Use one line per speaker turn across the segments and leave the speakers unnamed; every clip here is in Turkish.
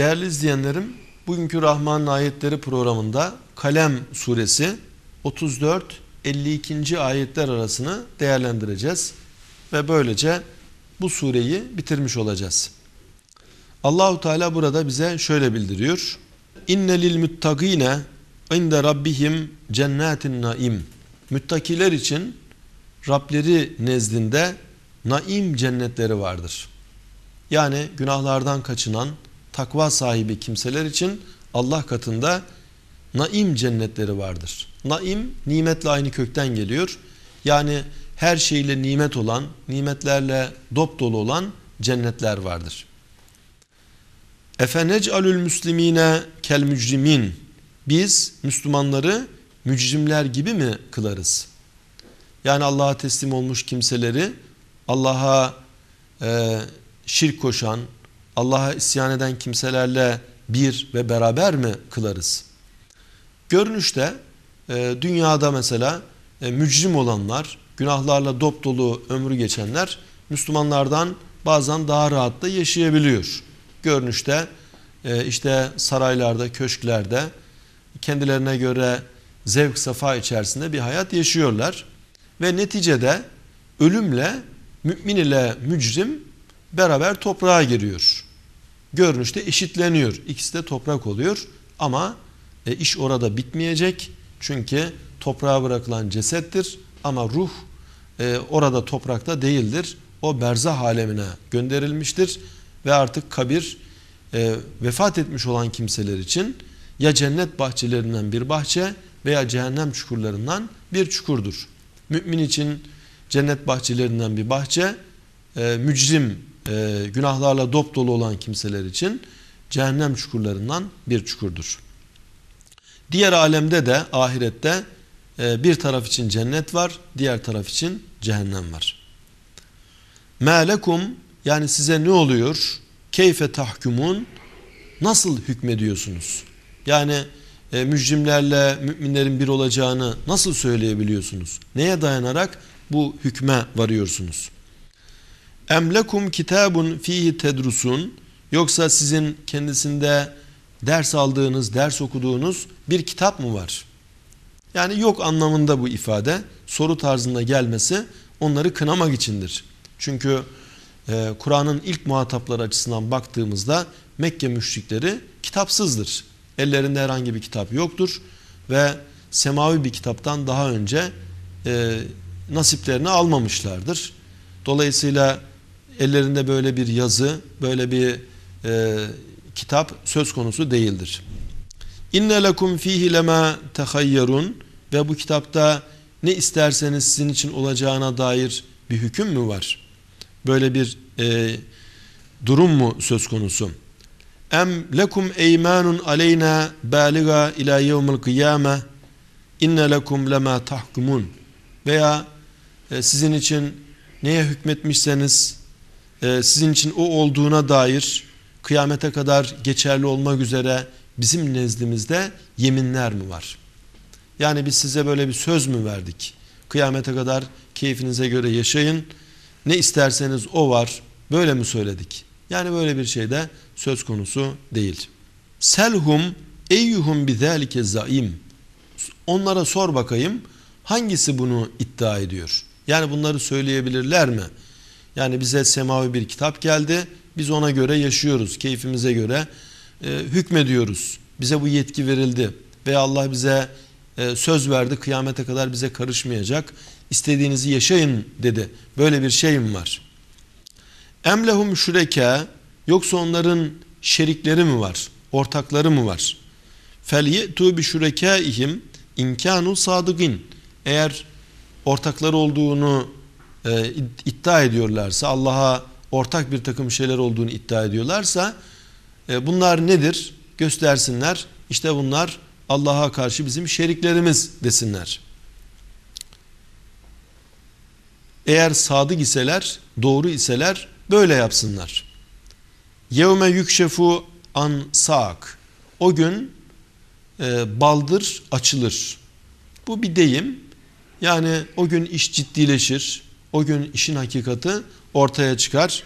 Değerli izleyenlerim, bugünkü Rahman'ın ayetleri programında Kalem suresi 34-52. ayetler arasını değerlendireceğiz ve böylece bu sureyi bitirmiş olacağız. Allahu Teala burada bize şöyle bildiriyor. İnne lil muttagine inde rabbihim cennetin naim. Müttakiler için Rableri nezdinde naim cennetleri vardır. Yani günahlardan kaçınan, takva sahibi kimseler için Allah katında naim cennetleri vardır. Naim nimetle aynı kökten geliyor. Yani her şeyle nimet olan, nimetlerle dop dolu olan cennetler vardır. alül müslimine kel mücrimin. Biz Müslümanları mücrimler gibi mi kılarız? Yani Allah'a teslim olmuş kimseleri Allah'a e, şirk koşan, Allah'a isyan eden kimselerle bir ve beraber mi kılarız? Görünüşte e, dünyada mesela e, mücrim olanlar, günahlarla dop dolu ömrü geçenler Müslümanlardan bazen daha rahat da yaşayabiliyor. Görünüşte e, işte saraylarda, köşklerde kendilerine göre zevk safa içerisinde bir hayat yaşıyorlar. Ve neticede ölümle mümin ile mücrim beraber toprağa giriyor görünüşte eşitleniyor. İkisi de toprak oluyor ama e, iş orada bitmeyecek. Çünkü toprağa bırakılan cesettir ama ruh e, orada toprakta değildir. O berzah alemine gönderilmiştir ve artık kabir e, vefat etmiş olan kimseler için ya cennet bahçelerinden bir bahçe veya cehennem çukurlarından bir çukurdur. Mümin için cennet bahçelerinden bir bahçe, e, mücrim e, günahlarla dop dolu olan kimseler için cehennem çukurlarından bir çukurdur. Diğer alemde de ahirette e, bir taraf için cennet var, diğer taraf için cehennem var. Melekum yani size ne oluyor? Keyfe tahkumun nasıl hükmediyorsunuz? Yani e, mücrimlerle müminlerin bir olacağını nasıl söyleyebiliyorsunuz? Neye dayanarak bu hükme varıyorsunuz? Emlekum kitabun fihi tedrusun yoksa sizin kendisinde ders aldığınız, ders okuduğunuz bir kitap mı var? Yani yok anlamında bu ifade soru tarzında gelmesi onları kınamak içindir. Çünkü e, Kur'an'ın ilk muhatapları açısından baktığımızda Mekke müşrikleri kitapsızdır. Ellerinde herhangi bir kitap yoktur ve semavi bir kitaptan daha önce e, nasiplerini almamışlardır. Dolayısıyla ellerinde böyle bir yazı, böyle bir e, kitap söz konusu değildir. İnne lekum fihi lema tehayyerun ve bu kitapta ne isterseniz sizin için olacağına dair bir hüküm mü var? Böyle bir e, durum mu söz konusu? Em lekum eymanun aleyna baliga ila yevmil kıyame inne lekum lema tahkumun veya e, sizin için neye hükmetmişseniz ee, sizin için o olduğuna dair kıyamete kadar geçerli olmak üzere bizim nezdimizde yeminler mi var? Yani biz size böyle bir söz mü verdik? Kıyamete kadar keyfinize göre yaşayın. Ne isterseniz o var. Böyle mi söyledik? Yani böyle bir şey de söz konusu değil. Selhum eyyuhum bizalike zaim. Onlara sor bakayım hangisi bunu iddia ediyor? Yani bunları söyleyebilirler mi? Yani bize semavi bir kitap geldi. Biz ona göre yaşıyoruz. Keyfimize göre e, hükmediyoruz. Bize bu yetki verildi. Ve Allah bize e, söz verdi. Kıyamete kadar bize karışmayacak. İstediğinizi yaşayın dedi. Böyle bir şeyim var. Emlehum şüreke yoksa onların şerikleri mi var? Ortakları mı var? Felyetu bi şürekâihim inkânu sadıgin. Eğer ortakları olduğunu e, iddia ediyorlarsa Allah'a ortak bir takım şeyler olduğunu iddia ediyorlarsa e, bunlar nedir? Göstersinler. İşte bunlar Allah'a karşı bizim şeriklerimiz desinler. Eğer sadık iseler, doğru iseler böyle yapsınlar. Yevme yükşefu an saak. O gün e, baldır açılır. Bu bir deyim. Yani o gün iş ciddileşir. O gün işin hakikati ortaya çıkar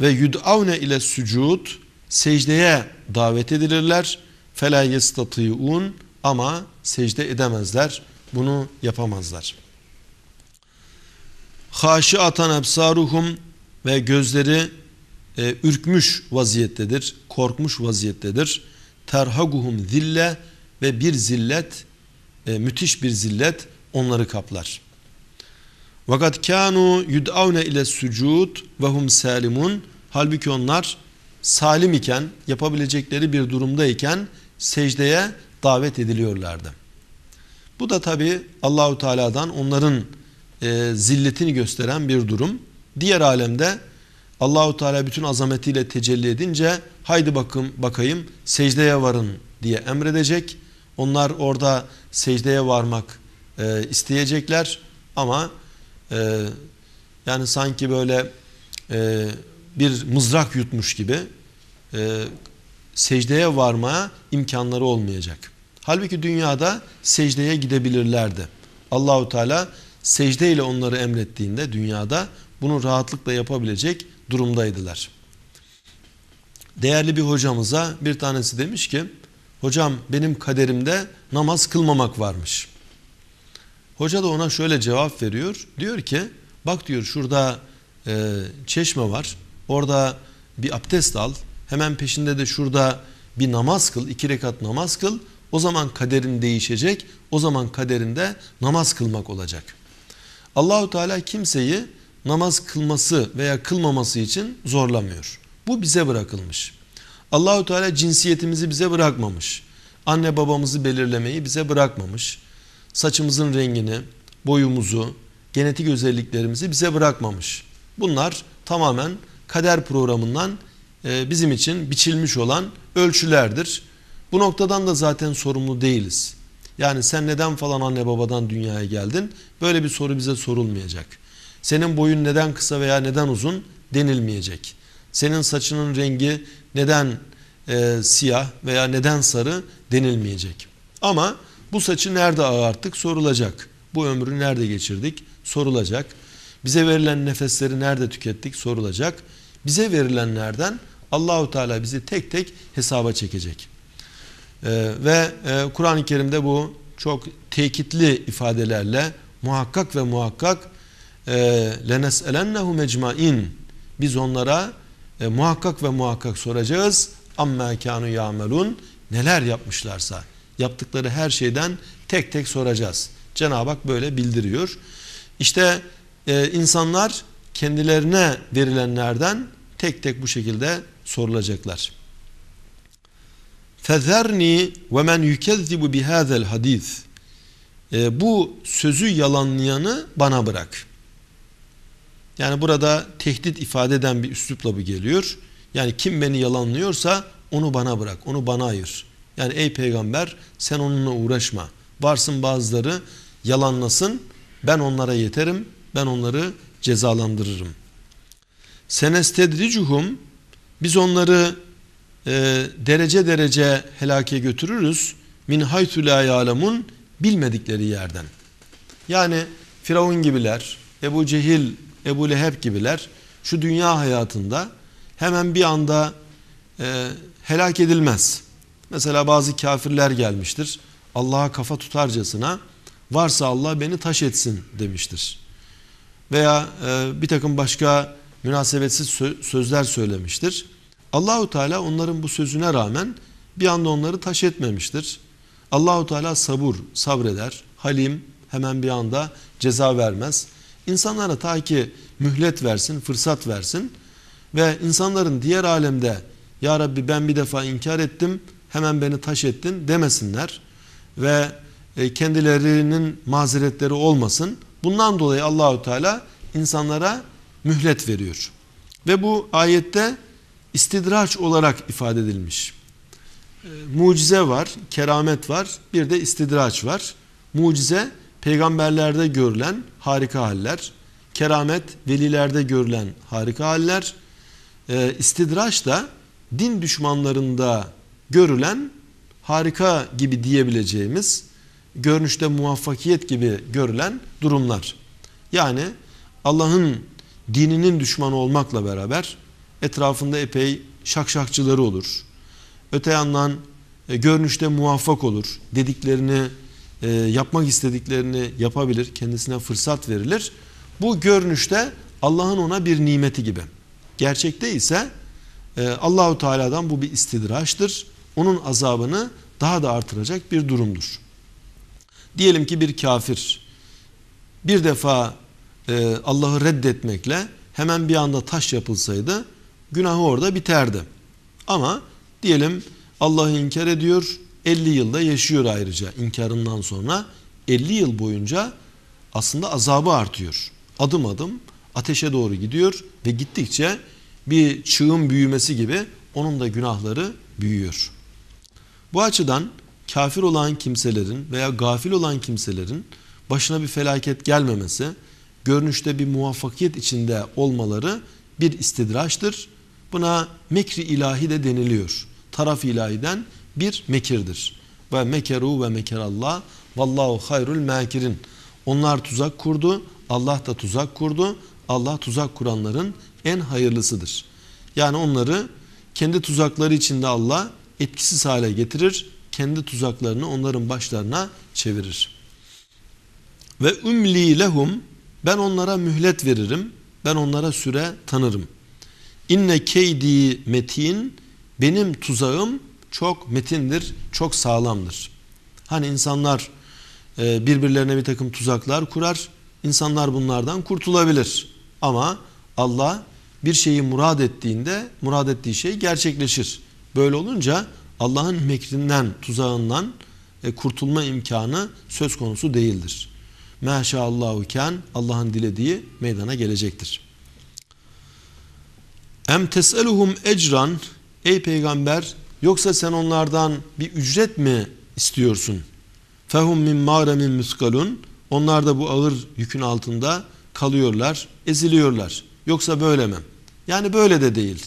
ve yud'avne ile sucud secdeye davet edilirler. Fela yestatiun ama secde edemezler. Bunu yapamazlar. Haşi atan ebsaruhum ve gözleri e, ürkmüş vaziyettedir, korkmuş vaziyettedir. Terhaguhum zille ve bir zillet, e, müthiş bir zillet onları kaplar.'' Vakat kanu yud'avne ile sucud ve hum salimun. Halbuki onlar salim iken, yapabilecekleri bir durumdayken secdeye davet ediliyorlardı. Bu da tabi Allahu Teala'dan onların e, zilletini gösteren bir durum. Diğer alemde Allahu Teala bütün azametiyle tecelli edince haydi bakın bakayım secdeye varın diye emredecek. Onlar orada secdeye varmak e, isteyecekler ama e, yani sanki böyle e, bir mızrak yutmuş gibi e, secdeye varmaya imkanları olmayacak. Halbuki dünyada secdeye gidebilirlerdi. Allahu Teala secde ile onları emrettiğinde dünyada bunu rahatlıkla yapabilecek durumdaydılar. Değerli bir hocamıza bir tanesi demiş ki, hocam benim kaderimde namaz kılmamak varmış.'' Hoca da ona şöyle cevap veriyor. Diyor ki bak diyor şurada e, çeşme var. Orada bir abdest al. Hemen peşinde de şurada bir namaz kıl. iki rekat namaz kıl. O zaman kaderin değişecek. O zaman kaderinde namaz kılmak olacak. Allahu Teala kimseyi namaz kılması veya kılmaması için zorlamıyor. Bu bize bırakılmış. Allahu Teala cinsiyetimizi bize bırakmamış. Anne babamızı belirlemeyi bize bırakmamış saçımızın rengini, boyumuzu, genetik özelliklerimizi bize bırakmamış. Bunlar tamamen kader programından e, bizim için biçilmiş olan ölçülerdir. Bu noktadan da zaten sorumlu değiliz. Yani sen neden falan anne babadan dünyaya geldin? Böyle bir soru bize sorulmayacak. Senin boyun neden kısa veya neden uzun denilmeyecek. Senin saçının rengi neden e, siyah veya neden sarı denilmeyecek. Ama bu saçı nerede ağarttık sorulacak. Bu ömrü nerede geçirdik sorulacak. Bize verilen nefesleri nerede tükettik sorulacak. Bize verilenlerden Allahu Teala bizi tek tek hesaba çekecek. Ee, ve e, Kur'an-ı Kerim'de bu çok tekitli ifadelerle muhakkak ve muhakkak e, lenes'elennehu mecmain biz onlara e, muhakkak ve muhakkak soracağız amma kanu yamelun neler yapmışlarsa yaptıkları her şeyden tek tek soracağız. Cenab-ı Hak böyle bildiriyor. İşte e, insanlar kendilerine verilenlerden tek tek bu şekilde sorulacaklar. Fezerni ve men yukezzibu bihazel hadis. E, bu sözü yalanlayanı bana bırak. Yani burada tehdit ifade eden bir üslupla bu geliyor. Yani kim beni yalanlıyorsa onu bana bırak, onu bana ayır. Yani ey peygamber sen onunla uğraşma. Varsın bazıları yalanlasın ben onlara yeterim ben onları cezalandırırım. Senestedricuhum biz onları e, derece derece helake götürürüz. Min haytü la ya'lemun bilmedikleri yerden. Yani Firavun gibiler, Ebu Cehil, Ebu Leheb gibiler şu dünya hayatında hemen bir anda e, helak edilmez. Mesela bazı kafirler gelmiştir. Allah'a kafa tutarcasına varsa Allah beni taş etsin demiştir. Veya e, bir takım başka münasebetsiz sö sözler söylemiştir. Allahu Teala onların bu sözüne rağmen bir anda onları taş etmemiştir. Allahu Teala sabur, sabreder. Halim hemen bir anda ceza vermez. İnsanlara ta ki mühlet versin, fırsat versin ve insanların diğer alemde ya Rabbi ben bir defa inkar ettim.'' hemen beni taş ettin demesinler ve e, kendilerinin mazeretleri olmasın. Bundan dolayı Allahü Teala insanlara mühlet veriyor. Ve bu ayette istidraç olarak ifade edilmiş. E, mucize var, keramet var, bir de istidraç var. Mucize peygamberlerde görülen harika haller, keramet velilerde görülen harika haller, e, istidraç da din düşmanlarında görülen harika gibi diyebileceğimiz görünüşte muvaffakiyet gibi görülen durumlar. Yani Allah'ın dininin düşmanı olmakla beraber etrafında epey şakşakçıları olur. Öte yandan e, görünüşte muvaffak olur. Dediklerini, e, yapmak istediklerini yapabilir. Kendisine fırsat verilir. Bu görünüşte Allah'ın ona bir nimeti gibi. Gerçekte ise e, Allahu Teala'dan bu bir istidraçtır onun azabını daha da artıracak bir durumdur. Diyelim ki bir kafir bir defa e, Allah'ı reddetmekle hemen bir anda taş yapılsaydı günahı orada biterdi. Ama diyelim Allah'ı inkar ediyor 50 yılda yaşıyor ayrıca inkarından sonra 50 yıl boyunca aslında azabı artıyor. Adım adım ateşe doğru gidiyor ve gittikçe bir çığın büyümesi gibi onun da günahları büyüyor. Bu açıdan kafir olan kimselerin veya gafil olan kimselerin başına bir felaket gelmemesi, görünüşte bir muvaffakiyet içinde olmaları bir istidraçtır. Buna mekri ilahi de deniliyor. Taraf ilahiden bir mekirdir. Ve mekeru ve mekerallah vallahu hayrul mekirin. Onlar tuzak kurdu, Allah da tuzak kurdu. Allah tuzak kuranların en hayırlısıdır. Yani onları kendi tuzakları içinde Allah etkisiz hale getirir, kendi tuzaklarını onların başlarına çevirir. Ve umli lehum ben onlara mühlet veririm, ben onlara süre tanırım. İnne keydi metin benim tuzağım çok metindir, çok sağlamdır. Hani insanlar e, birbirlerine bir takım tuzaklar kurar, insanlar bunlardan kurtulabilir. Ama Allah bir şeyi murad ettiğinde murad ettiği şey gerçekleşir. Böyle olunca Allah'ın mekrinden, tuzağından e, kurtulma imkanı söz konusu değildir. Meşaallahu ken Allah'ın dilediği meydana gelecektir. Em teseluhum ecran ey peygamber yoksa sen onlardan bir ücret mi istiyorsun? Fehum min maremin muskalun onlar da bu ağır yükün altında kalıyorlar, eziliyorlar. Yoksa böyle mi? Yani böyle de değil.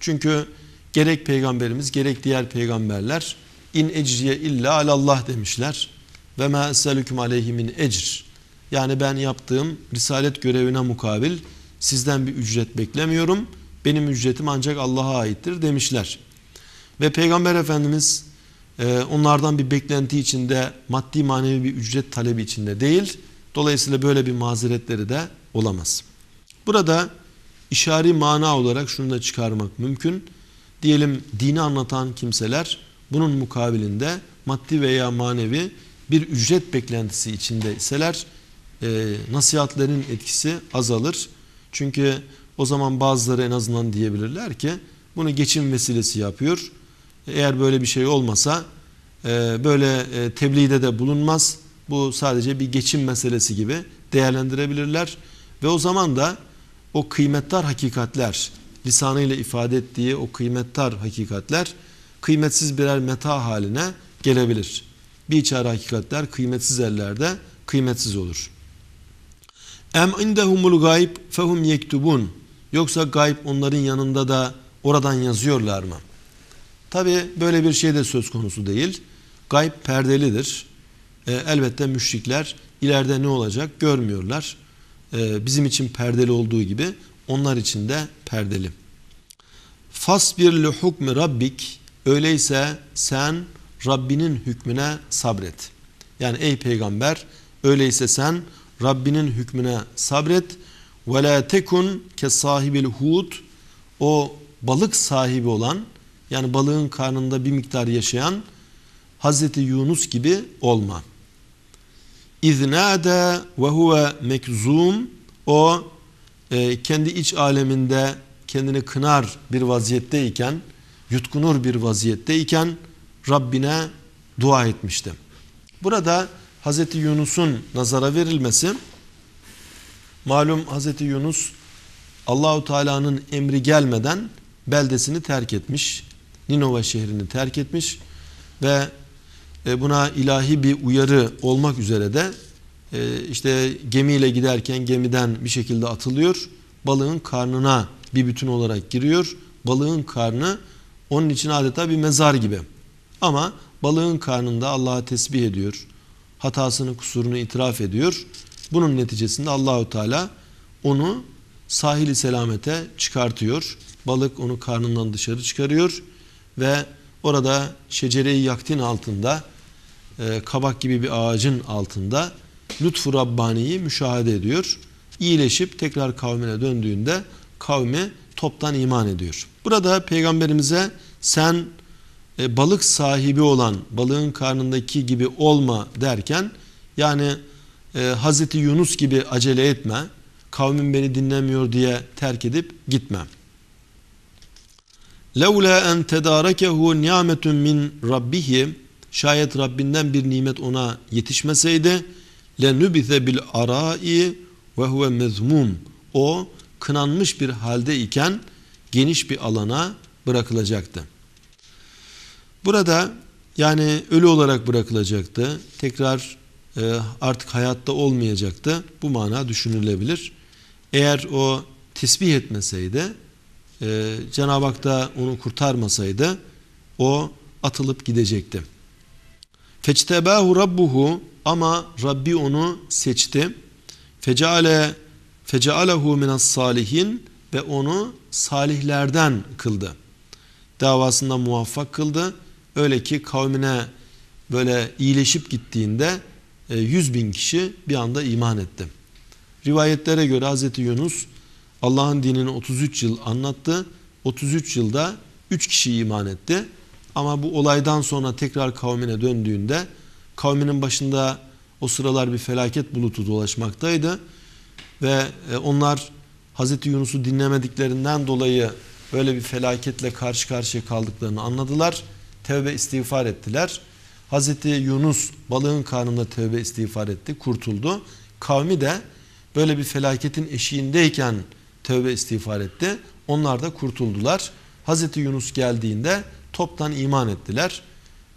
Çünkü Gerek peygamberimiz gerek diğer peygamberler in ecriye illa alallah demişler. Ve ma eselüküm aleyhimin ecr. Yani ben yaptığım risalet görevine mukabil sizden bir ücret beklemiyorum. Benim ücretim ancak Allah'a aittir demişler. Ve Peygamber Efendimiz e, onlardan bir beklenti içinde maddi manevi bir ücret talebi içinde değil. Dolayısıyla böyle bir mazeretleri de olamaz. Burada işari mana olarak şunu da çıkarmak mümkün diyelim dini anlatan kimseler bunun mukabilinde maddi veya manevi bir ücret beklentisi içindeyseler e, nasihatlerin etkisi azalır. Çünkü o zaman bazıları en azından diyebilirler ki bunu geçim vesilesi yapıyor. Eğer böyle bir şey olmasa e, böyle e, tebliğde de bulunmaz. Bu sadece bir geçim meselesi gibi değerlendirebilirler. Ve o zaman da o kıymetli hakikatler lisanıyla ifade ettiği o kıymettar hakikatler kıymetsiz birer meta haline gelebilir. Bir içare hakikatler kıymetsiz ellerde kıymetsiz olur. Em indehumul gayb fehum yektubun. Yoksa gayb onların yanında da oradan yazıyorlar mı? Tabi böyle bir şey de söz konusu değil. Gayb perdelidir. E, elbette müşrikler ileride ne olacak görmüyorlar. E, bizim için perdeli olduğu gibi onlar için de perdeli. Fasbir li hukmi rabbik. Öyleyse sen Rabbinin hükmüne sabret. Yani ey peygamber öyleyse sen Rabbinin hükmüne sabret. Ve la tekun ke sahibil hud. O balık sahibi olan yani balığın karnında bir miktar yaşayan Hazreti Yunus gibi olma. İznade ve huve mekzum o e, kendi iç aleminde kendini kınar bir vaziyetteyken, yutkunur bir vaziyetteyken Rabbine dua etmişti. Burada Hz. Yunus'un nazara verilmesi, malum Hz. Yunus Allahu Teala'nın emri gelmeden beldesini terk etmiş, Ninova şehrini terk etmiş ve e, buna ilahi bir uyarı olmak üzere de ee, işte gemiyle giderken gemiden bir şekilde atılıyor. Balığın karnına bir bütün olarak giriyor. Balığın karnı onun için adeta bir mezar gibi. Ama balığın karnında Allah'a tesbih ediyor. Hatasını, kusurunu itiraf ediyor. Bunun neticesinde Allahü Teala onu sahili selamete çıkartıyor. Balık onu karnından dışarı çıkarıyor ve orada şecereyi yaktin altında e, kabak gibi bir ağacın altında lütfu Rabbani'yi müşahede ediyor. İyileşip tekrar kavmine döndüğünde kavmi toptan iman ediyor. Burada peygamberimize sen e, balık sahibi olan balığın karnındaki gibi olma derken yani e, Hazreti Yunus gibi acele etme kavmin beni dinlemiyor diye terk edip gitme. Levla en tedarakehu ni'metun min rabbihi şayet Rabbinden bir nimet ona yetişmeseydi lenübize bil arai ve huve mezmum. O kınanmış bir halde iken geniş bir alana bırakılacaktı. Burada yani ölü olarak bırakılacaktı. Tekrar e, artık hayatta olmayacaktı. Bu mana düşünülebilir. Eğer o tesbih etmeseydi, e, Cenab-ı Hak da onu kurtarmasaydı, o atılıp gidecekti. Fectebahu rabbuhu ama Rabbi onu seçti. Fecale fecalehu minas salihin ve onu salihlerden kıldı. Davasında muvaffak kıldı. Öyle ki kavmine böyle iyileşip gittiğinde 100 e, bin kişi bir anda iman etti. Rivayetlere göre Hazreti Yunus Allah'ın dinini 33 yıl anlattı. 33 yılda 3 kişi iman etti. Ama bu olaydan sonra tekrar kavmine döndüğünde Kavminin başında o sıralar bir felaket bulutu dolaşmaktaydı. Ve e, onlar Hazreti Yunus'u dinlemediklerinden dolayı böyle bir felaketle karşı karşıya kaldıklarını anladılar. Tevbe istiğfar ettiler. Hazreti Yunus balığın karnında tevbe istiğfar etti, kurtuldu. Kavmi de böyle bir felaketin eşiğindeyken tövbe istiğfar etti. Onlar da kurtuldular. Hazreti Yunus geldiğinde toptan iman ettiler.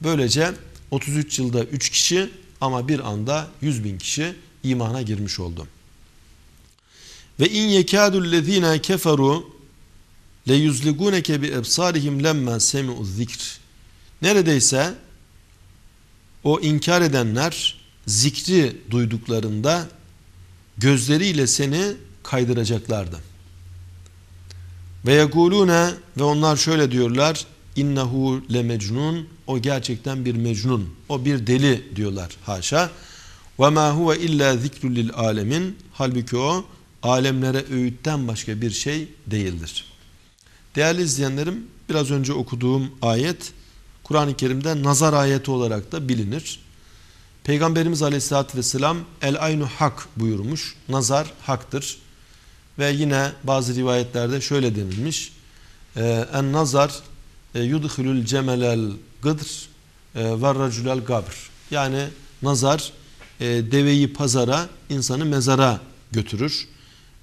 Böylece 33 yılda 3 kişi ama bir anda 100 bin kişi imana girmiş oldu. Ve in yekâdullezîne keferu le yüzligûneke bi ebsârihim lemmâ semi'u zikr. Neredeyse o inkar edenler zikri duyduklarında gözleriyle seni kaydıracaklardı. Ve yekulune ve onlar şöyle diyorlar innehu le mecnun o gerçekten bir mecnun o bir deli diyorlar haşa ve ma huve illa zikrul lil alemin halbuki o alemlere öğütten başka bir şey değildir. Değerli izleyenlerim biraz önce okuduğum ayet Kur'an-ı Kerim'de nazar ayeti olarak da bilinir. Peygamberimiz Aleyhisselatü vesselam el aynu hak buyurmuş. Nazar haktır. Ve yine bazı rivayetlerde şöyle denilmiş. Ee, en nazar e, yudhülül cemelel gıdr ve racülel gabr. Yani nazar e, deveyi pazara, insanı mezara götürür.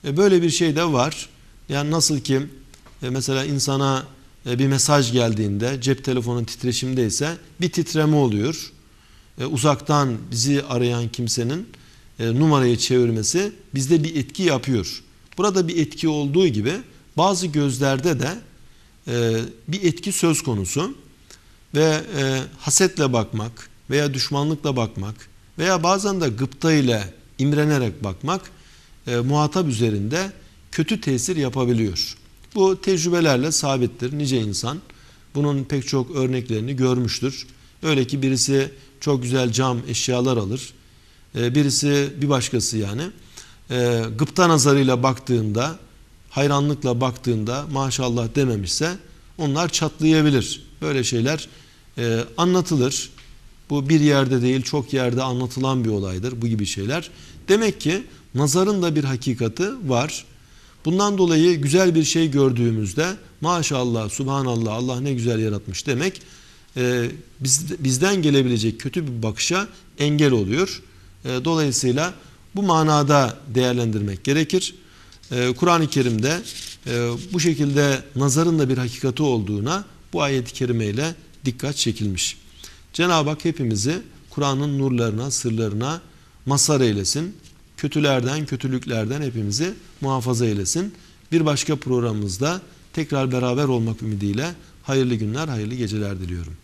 E, böyle bir şey de var. Yani nasıl ki mesela insana bir mesaj geldiğinde cep telefonun titreşimdeyse bir titreme oluyor. Uzaktan bizi arayan kimsenin numarayı çevirmesi bizde bir etki yapıyor. Burada bir etki olduğu gibi bazı gözlerde de e, bir etki söz konusu ve e, hasetle bakmak veya düşmanlıkla bakmak veya bazen de gıpta ile imrenerek bakmak e, muhatap üzerinde kötü tesir yapabiliyor. Bu tecrübelerle sabittir. Nice insan bunun pek çok örneklerini görmüştür. Öyle ki birisi çok güzel cam eşyalar alır. birisi bir başkası yani gıpta nazarıyla baktığında hayranlıkla baktığında maşallah dememişse onlar çatlayabilir. Böyle şeyler e, anlatılır. Bu bir yerde değil çok yerde anlatılan bir olaydır bu gibi şeyler. Demek ki nazarın da bir hakikati var. Bundan dolayı güzel bir şey gördüğümüzde maşallah, subhanallah, Allah ne güzel yaratmış demek e, biz, bizden gelebilecek kötü bir bakışa engel oluyor. E, dolayısıyla bu manada değerlendirmek gerekir e, Kur'an-ı Kerim'de e, bu şekilde nazarın da bir hakikati olduğuna bu ayet-i kerimeyle dikkat çekilmiş. Cenab-ı Hak hepimizi Kur'an'ın nurlarına, sırlarına mazhar eylesin. Kötülerden, kötülüklerden hepimizi muhafaza eylesin. Bir başka programımızda tekrar beraber olmak ümidiyle hayırlı günler, hayırlı geceler diliyorum.